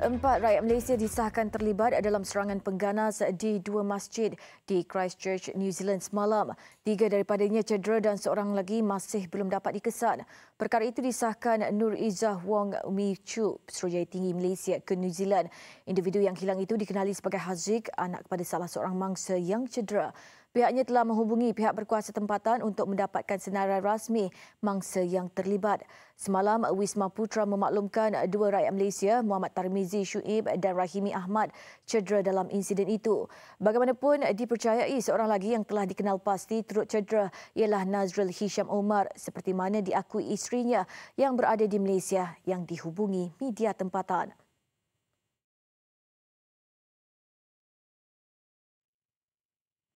Empat rakyat Malaysia disahkan terlibat dalam serangan pengganas di dua masjid di Christchurch, New Zealand semalam. Tiga daripadanya cedera dan seorang lagi masih belum dapat dikesan. Perkara itu disahkan Nur Izzah Wong Mi Chu, Suruhjaya Tinggi Malaysia ke New Zealand. Individu yang hilang itu dikenali sebagai Haziq, anak kepada salah seorang mangsa yang cedera. Pihaknya telah menghubungi pihak berkuasa tempatan untuk mendapatkan senarai rasmi mangsa yang terlibat. Semalam, Wisma Putra memaklumkan dua rakyat Malaysia, Muhammad Tarmizi Shuib dan Rahimi Ahmad, cedera dalam insiden itu. Bagaimanapun, dipercayai seorang lagi yang telah dikenal pasti turut cedera ialah Nazrul Hisham Omar, seperti mana diakui isterinya yang berada di Malaysia yang dihubungi media tempatan.